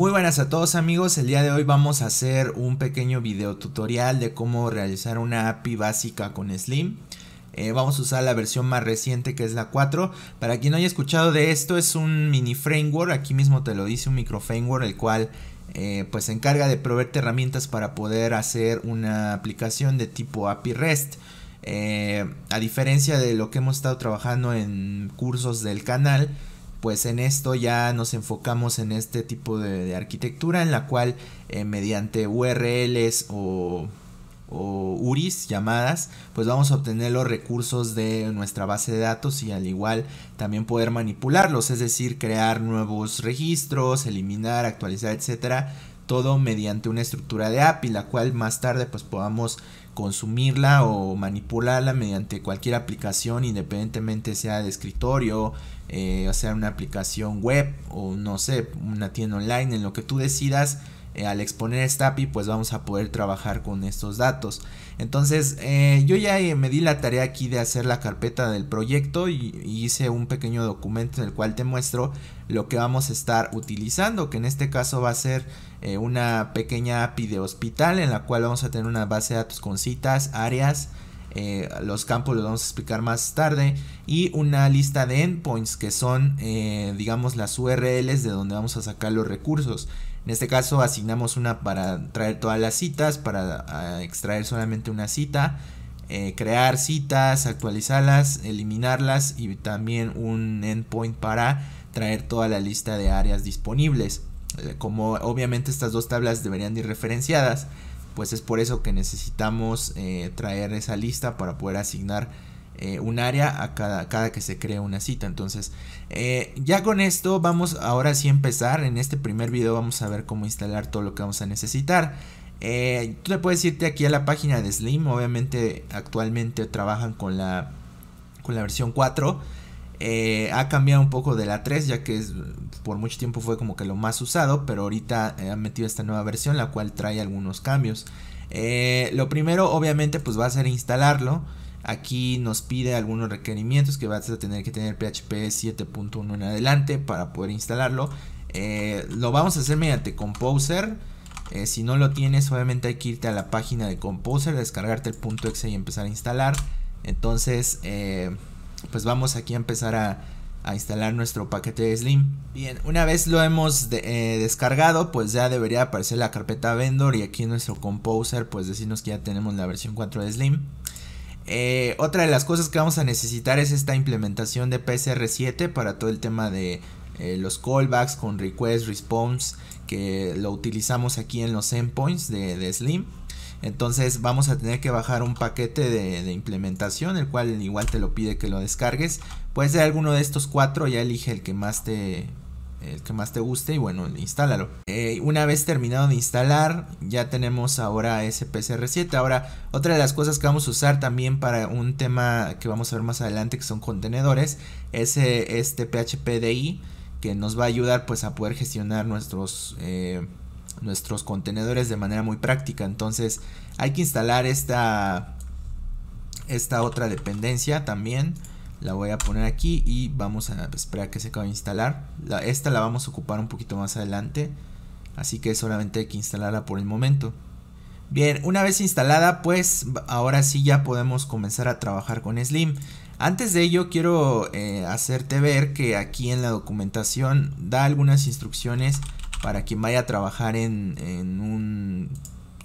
Muy buenas a todos amigos, el día de hoy vamos a hacer un pequeño video tutorial de cómo realizar una API básica con Slim. Eh, vamos a usar la versión más reciente que es la 4. Para quien no haya escuchado de esto, es un mini framework, aquí mismo te lo dice un micro framework, el cual eh, pues se encarga de proveerte herramientas para poder hacer una aplicación de tipo API REST. Eh, a diferencia de lo que hemos estado trabajando en cursos del canal, pues en esto ya nos enfocamos en este tipo de, arquitectura en la cual eh, mediante URLs o, URIs llamadas, pues vamos a obtener los recursos de nuestra base de datos y al igual también poder manipularlos, es decir, crear nuevos registros, eliminar, actualizar, etcétera, todo mediante una estructura de API, la cual más tarde pues podamos consumirla o manipularla mediante cualquier aplicación, independientemente sea de escritorio, eh, o sea una aplicación web o no sé, una tienda online, en lo que tú decidas eh, al exponer esta API pues vamos a poder trabajar con estos datos entonces eh, yo ya eh, me di la tarea aquí de hacer la carpeta del proyecto y, hice un pequeño documento en el cual te muestro lo que vamos a estar utilizando que en este caso va a ser una pequeña API de hospital en la cual vamos a tener una base de datos con citas, áreas los campos los vamos a explicar más tarde y una lista de endpoints que son digamos las urls de donde vamos a sacar los recursos en este caso asignamos una para traer todas las citas, para ah, extraer solamente una cita, eh, crear citas, actualizarlas, eliminarlas y también un endpoint para traer toda la lista de áreas disponibles. Eh, como obviamente estas dos tablas deberían ir referenciadas, pues es por eso que necesitamos eh, traer esa lista para poder asignar eh, un área a cada, cada que se crea una cita. Entonces, eh, ya con esto vamos ahora sí a empezar. En este primer video vamos a ver cómo instalar todo lo que vamos a necesitar. Eh, tú le puedes irte aquí a la página de Slim. Obviamente actualmente trabajan con la, con la versión 4. ha cambiado un poco de la 3 ya que por mucho tiempo fue como que lo más usado. Pero ahorita han metido esta nueva versión la cual trae algunos cambios. lo primero obviamente pues va a ser instalarlo. Aquí nos pide algunos requerimientos que vas a tener que tener PHP 7.1 en adelante para poder instalarlo. Eh, lo vamos a hacer mediante Composer. Eh, si no lo tienes, obviamente hay que irte a la página de Composer, descargarte el .exe y empezar a instalar. Entonces, eh, pues vamos aquí a empezar a, instalar nuestro paquete de Slim. Bien, una vez lo hemos descargado, pues ya debería aparecer la carpeta vendor y aquí nuestro Composer, pues decirnos que ya tenemos la versión 4 de Slim. Eh, otra de las cosas que vamos a necesitar es esta implementación de PSR7 para todo el tema de eh, los callbacks con request response que lo utilizamos aquí en los endpoints de, Slim. Entonces vamos a tener que bajar un paquete de, implementación, el cual igual te lo pide que lo descargues. Puede ser alguno de estos cuatro, ya elige el que más te, el que más te guste y bueno, instálalo. Eh, una vez terminado de instalar, ya tenemos ahora ese 7 Ahora, otra de las cosas que vamos a usar también para un tema que vamos a ver más adelante, que son contenedores, es eh, este PHPDI, que nos va a ayudar pues a poder gestionar nuestros... Eh, nuestros contenedores de manera muy práctica entonces hay que instalar esta esta otra dependencia también la voy a poner aquí y vamos a esperar que se acabe de instalar. La, esta la vamos a ocupar un poquito más adelante, así que solamente hay que instalarla por el momento. Bien, una vez instalada, pues ahora sí ya podemos comenzar a trabajar con Slim. Antes de ello quiero eh, hacerte ver que aquí en la documentación da algunas instrucciones para quien vaya a trabajar en un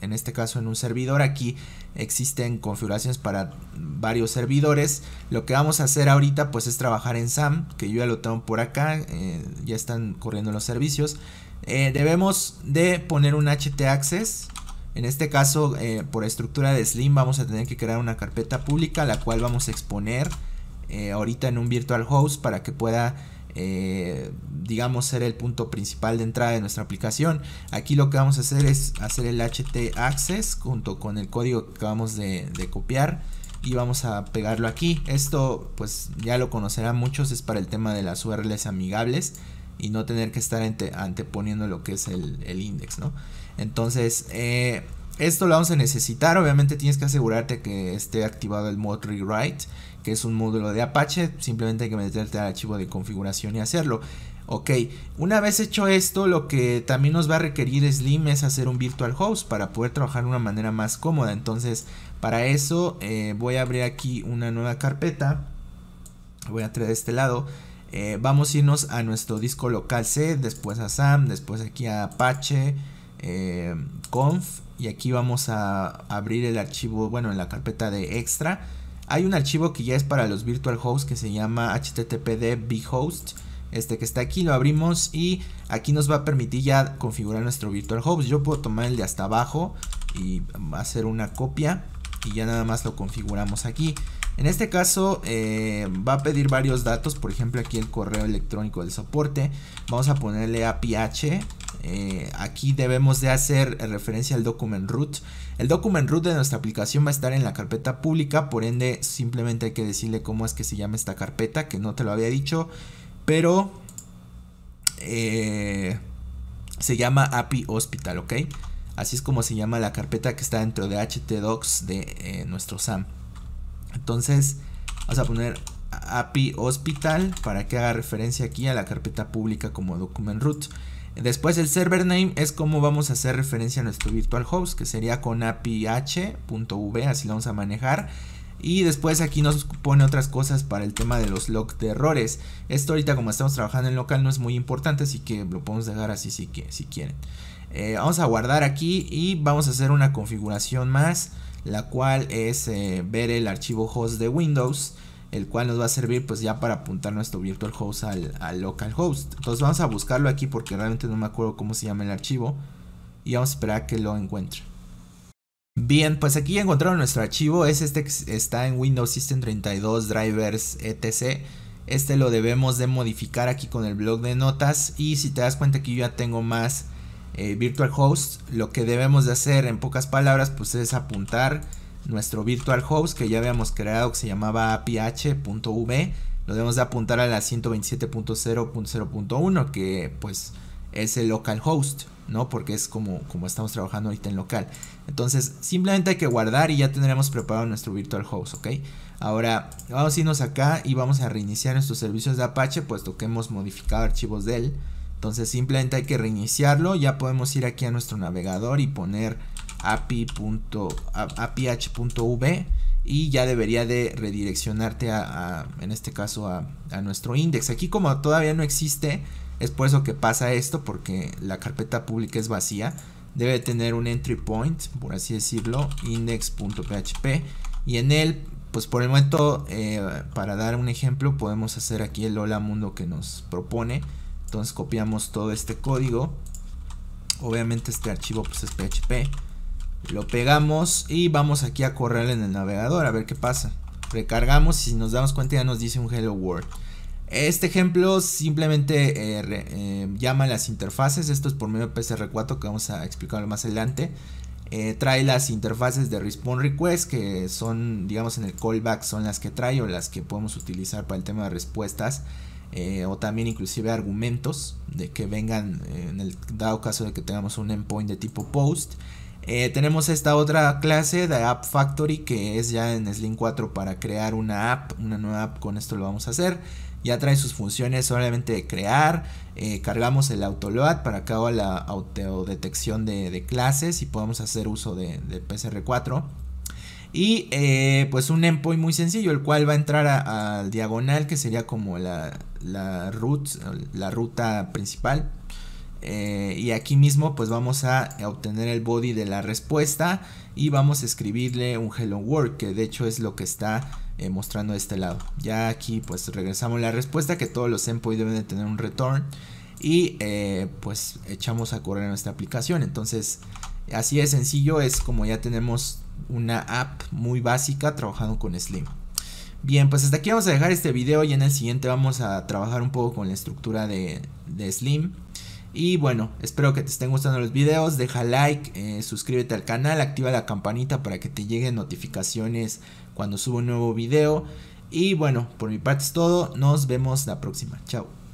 en este caso en un servidor. Aquí existen configuraciones para varios servidores. Lo que vamos a hacer ahorita pues es trabajar en SAM, que yo ya lo tengo por acá, eh, ya están corriendo los servicios. Eh, debemos de poner un HT Access. En este caso, eh, por estructura de Slim, vamos a tener que crear una carpeta pública, la cual vamos a exponer ahorita en un virtual host para que pueda eh, digamos, ser el punto principal de entrada de nuestra aplicación. Aquí lo que vamos a hacer es hacer el HT Access junto con el código que acabamos de, copiar y vamos a pegarlo aquí. Esto pues ya lo conocerán muchos, es para el tema de las URLs amigables y no tener que estar anteponiendo lo que es el, index, ¿no? Entonces, eh, esto lo vamos a necesitar, obviamente tienes que asegurarte que esté activado el mod rewrite, que es un módulo de Apache, simplemente hay que meterte al archivo de configuración y hacerlo. Ok, una vez hecho esto, lo que también nos va a requerir Slim es hacer un virtual host para poder trabajar de una manera más cómoda. Entonces, para eso eh, voy a abrir aquí una nueva carpeta. Voy a traer de este lado. Eh, vamos a irnos a nuestro disco local C, después a SAM, después aquí a Apache Em, conf y aquí vamos a abrir el archivo, bueno, en la carpeta de extra. Hay un archivo que ya es para los virtual hosts que se llama httpd vhost Este que está aquí lo abrimos y aquí nos va a permitir ya configurar nuestro virtual host. Yo puedo tomar el de hasta abajo y hacer una copia y ya nada más lo configuramos aquí. En este caso eh, va a pedir varios datos, por ejemplo aquí el correo electrónico del soporte, vamos a ponerle APH, eh, aquí debemos de hacer referencia al document root. El document root de nuestra aplicación va a estar en la carpeta pública, por ende simplemente hay que decirle cómo es que se llama esta carpeta, que no te lo había dicho, pero eh, se llama API Hospital, ¿ok? Así es como se llama la carpeta que está dentro de htdocs de eh, nuestro SAM. Entonces, vamos a poner API hospital para que haga referencia aquí a la carpeta pública como document root. Después el server name es como vamos a hacer referencia a nuestro virtual host, que sería con apih.v, así lo vamos a manejar. Y después aquí nos pone otras cosas para el tema de los log de errores. Esto ahorita como estamos trabajando en local no es muy importante, así que lo podemos dejar así si, si quieren. Eh, vamos a guardar aquí y vamos a hacer una configuración más la cual es eh, ver el archivo host de Windows, el cual nos va a servir pues ya para apuntar nuestro virtual host al, al local host. Entonces vamos a buscarlo aquí porque realmente no me acuerdo cómo se llama el archivo y vamos a esperar que lo encuentre. Bien, pues aquí ya encontraron nuestro archivo, es este que está en Windows System 32 drivers etc. Este lo debemos de modificar aquí con el blog de notas y si te das cuenta que yo ya tengo más eh, virtual host, lo que debemos de hacer en pocas palabras pues es apuntar nuestro virtual host que ya habíamos creado que se llamaba aph.v, lo debemos de apuntar a la 127.0.0.1 que pues es el local host, ¿no? Porque es como, como estamos trabajando ahorita en local. Entonces, simplemente hay que guardar y ya tendremos preparado nuestro virtual host, ¿ok? Ahora, vamos a irnos acá y vamos a reiniciar nuestros servicios de Apache, puesto que hemos modificado archivos de él. Entonces simplemente hay que reiniciarlo. Ya podemos ir aquí a nuestro navegador y poner api.aph.v y ya debería de redireccionarte a, en este caso a, nuestro index aquí como todavía no existe es por eso que pasa esto porque la carpeta pública es vacía debe tener un entry point por así decirlo index.php y en él pues por el momento eh, para dar un ejemplo podemos hacer aquí el hola mundo que nos propone entonces copiamos todo este código. Obviamente este archivo pues es PHP. Lo pegamos y vamos aquí a correr en el navegador a ver qué pasa. Recargamos y si nos damos cuenta ya nos dice un hello world. Este ejemplo simplemente eh, eh, llama las interfaces. Esto es por medio de PSR4 que vamos a explicarlo más adelante. Eh, trae las interfaces de respond request que son, digamos, en el callback son las que trae o las que podemos utilizar para el tema de respuestas. Eh, o también inclusive argumentos de que vengan eh, en el dado caso de que tengamos un endpoint de tipo post. Eh, tenemos esta otra clase de App Factory que es ya en Slim 4 para crear una app, una nueva app, con esto lo vamos a hacer. Ya trae sus funciones solamente de crear, cargamos el autoload para que la autodetección de, de clases y podemos hacer uso de, de PCR4. Y eh, pues un endpoint muy sencillo, el cual va a entrar al diagonal, que sería como la, la ruta principal. Eh, y aquí mismo pues vamos a obtener el body de la respuesta y vamos a escribirle un hello world, que de hecho es lo que está eh, mostrando de este lado. Ya aquí pues regresamos la respuesta, que todos los endpoints deben de tener un return. Y pues echamos a correr nuestra aplicación. Entonces así de sencillo es como ya tenemos una app muy básica trabajando con Slim. Bien, pues hasta aquí vamos a dejar este video y en el siguiente vamos a trabajar un poco con la estructura de, Slim. Y bueno, espero que te estén gustando los videos, deja like, eh, suscríbete al canal, activa la campanita para que te lleguen notificaciones cuando subo un nuevo video. Y bueno, por mi parte es todo, nos vemos la próxima, chao.